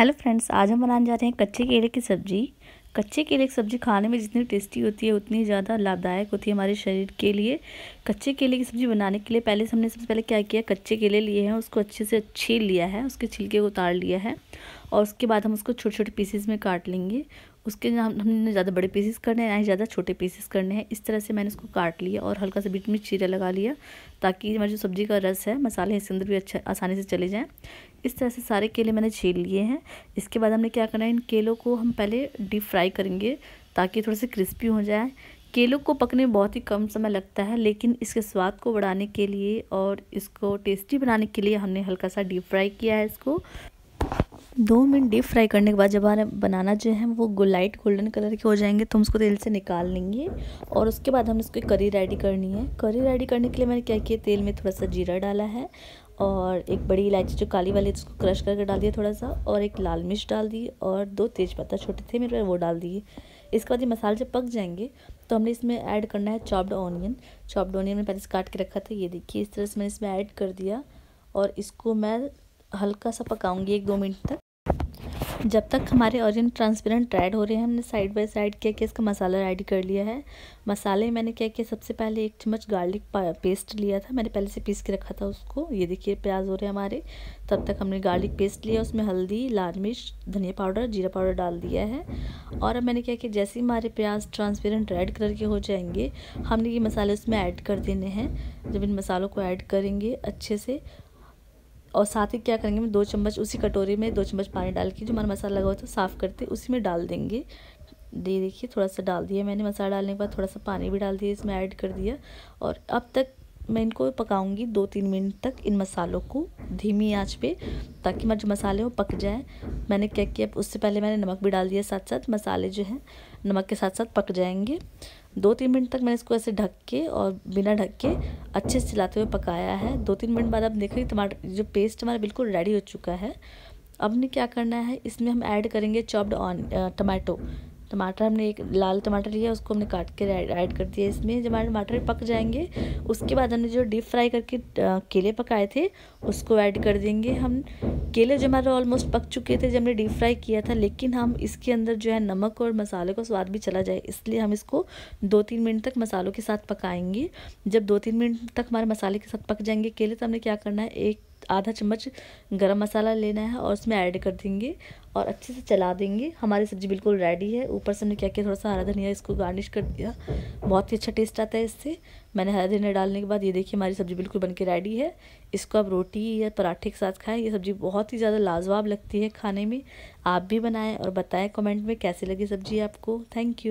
hello friends आज हम बनाने जा रहे हैं कच्चे केले की सब्ज़ी कच्चे केले की सब्ज़ी खाने में जितनी टेस्टी होती है उतनी ज़्यादा लाभदायक होती है हमारे शरीर के लिए कच्चे केले की सब्ज़ी बनाने के लिए पहले से हमने सबसे पहले क्या किया कच्चे केले लिए हैं उसको अच्छे से छील लिया है उसके छिलके को उतार लिया है और उसके बाद हम उसको छोटे छोटे पीसेस में काट लेंगे उसके हम हमने ज़्यादा बड़े पीसेस करने हैं ना ही ज़्यादा छोटे पीसेस करने हैं इस तरह से मैंने उसको काट लिया और हल्का सा बीच में चीरा लगा लिया ताकि हमारी जो सब्ज़ी का रस है मसाले इसके अंदर भी अच्छा आसानी से चले जाएँ इस तरह से सारे केले मैंने छील लिए हैं इसके बाद हमने क्या करना है इन केलों को हम पहले डीप फ्राई करेंगे ताकि थोड़े से क्रिस्पी हो जाए केलों को पकने में बहुत ही कम समय लगता है लेकिन इसके स्वाद को बढ़ाने के लिए और इसको टेस्टी बनाने के लिए हमने हल्का सा डीप फ्राई किया है इसको दो मिनट डीप फ्राई करने के बाद जब हमारे बनाना जो है वो लाइट गोल्डन कलर के हो जाएंगे तो हम उसको तेल से निकाल लेंगे और उसके बाद हम इसको करी रेडी करनी है करी रेडी करने के लिए मैंने क्या किया तेल में थोड़ा सा जीरा डाला है और एक बड़ी इलायची जो काली वाली उसको क्रश करके डाल दिया थोड़ा सा और एक लाल मिर्च डाल दी और दो तेज़पत्ता छोटे थे मेरे वो डाल दिए इसके बाद ये मसाले जब पक जाएंगे तो हमने इसमें ऐड करना है चॉप्ड ऑनियन चॉप्ड ऑनियन मैंने पहले से काट के रखा था ये देखिए इस तरह से मैंने इसमें ऐड कर दिया और इसको मैं हल्का सा पकाऊंगी एक दो मिनट तक जब तक हमारे ऑरियन ट्रांसपेरेंट रेड हो रहे हैं हमने साइड बाय साइड क्या किया इसका मसाला रेडी कर लिया है मसाले मैंने क्या किया सबसे पहले एक चम्मच गार्लिक पेस्ट लिया था मैंने पहले से पीस के रखा था उसको ये देखिए प्याज हो रहे हैं हमारे तब तक हमने गार्लिक पेस्ट लिया उसमें हल्दी लाल मिर्च धनिया पाउडर जीरा पाउडर डाल दिया है और अब मैंने क्या किया जैसे ही हमारे प्याज ट्रांसपेरेंट रेड कलर के हो जाएंगे हमने ये मसाले उसमें ऐड कर देने हैं जब इन मसालों को ऐड करेंगे अच्छे से और साथ ही क्या करेंगे हम दो चम्मच उसी कटोरी में दो चम्मच पानी डाल के जो हमारा मसाला लगा हुआ था साफ़ करते उसी में डाल देंगे दे देखिए थोड़ा सा डाल दिया मैंने मसाला डालने के बाद थोड़ा सा पानी भी डाल दिया इसमें ऐड कर दिया और अब तक मैं इनको पकाऊंगी दो तीन मिनट तक इन मसालों को धीमी आंच पे ताकि मेरे जो मसाले वो पक जाएं मैंने क्या किया उससे पहले मैंने नमक भी डाल दिया साथ साथ मसाले जो हैं नमक के साथ साथ पक जाएंगे दो तीन मिनट तक मैंने इसको ऐसे ढक के और बिना ढक के अच्छे से चलाते हुए पकाया है दो तीन मिनट बाद अब देख रही टमाटर जो पेस्ट हमारा बिल्कुल रेडी हो चुका है अब ने क्या करना है इसमें हम ऐड करेंगे चॉप्ड ऑन टमाटो टमाटर हमने एक लाल टमाटर लिया उसको हमने काट के ऐड कर दिया इसमें जब हमारे टमाटर पक जाएंगे उसके बाद हमने जो डीप फ्राई करके केले पकाए थे उसको ऐड कर देंगे हम केले जो हमारे ऑलमोस्ट पक चुके थे जब हमने डीप फ्राई किया था लेकिन हम इसके अंदर जो है नमक और मसाले का स्वाद भी चला जाए इसलिए हम इसको दो तीन मिनट तक मसालों के साथ पकाएंगे जब दो तीन मिनट तक हमारे मसाले के साथ पक जाएंगे केले तो हमने क्या करना है एक आधा चम्मच गरम मसाला लेना है और उसमें ऐड कर देंगे और अच्छे से चला देंगे हमारी सब्ज़ी बिल्कुल रेडी है ऊपर से हमने क्या किया थोड़ा सा हरा धनिया इसको गार्निश कर दिया बहुत ही अच्छा टेस्ट आता है इससे मैंने हरा धनिया डालने के बाद ये देखिए हमारी सब्ज़ी बिल्कुल बन के रेडी है इसको आप रोटी या पराठे के साथ खाएँ ये सब्ज़ी बहुत ही ज़्यादा लाजवाब लगती है खाने में आप भी बनाएँ और बताएँ कमेंट में कैसे लगी सब्ज़ी आपको थैंक यू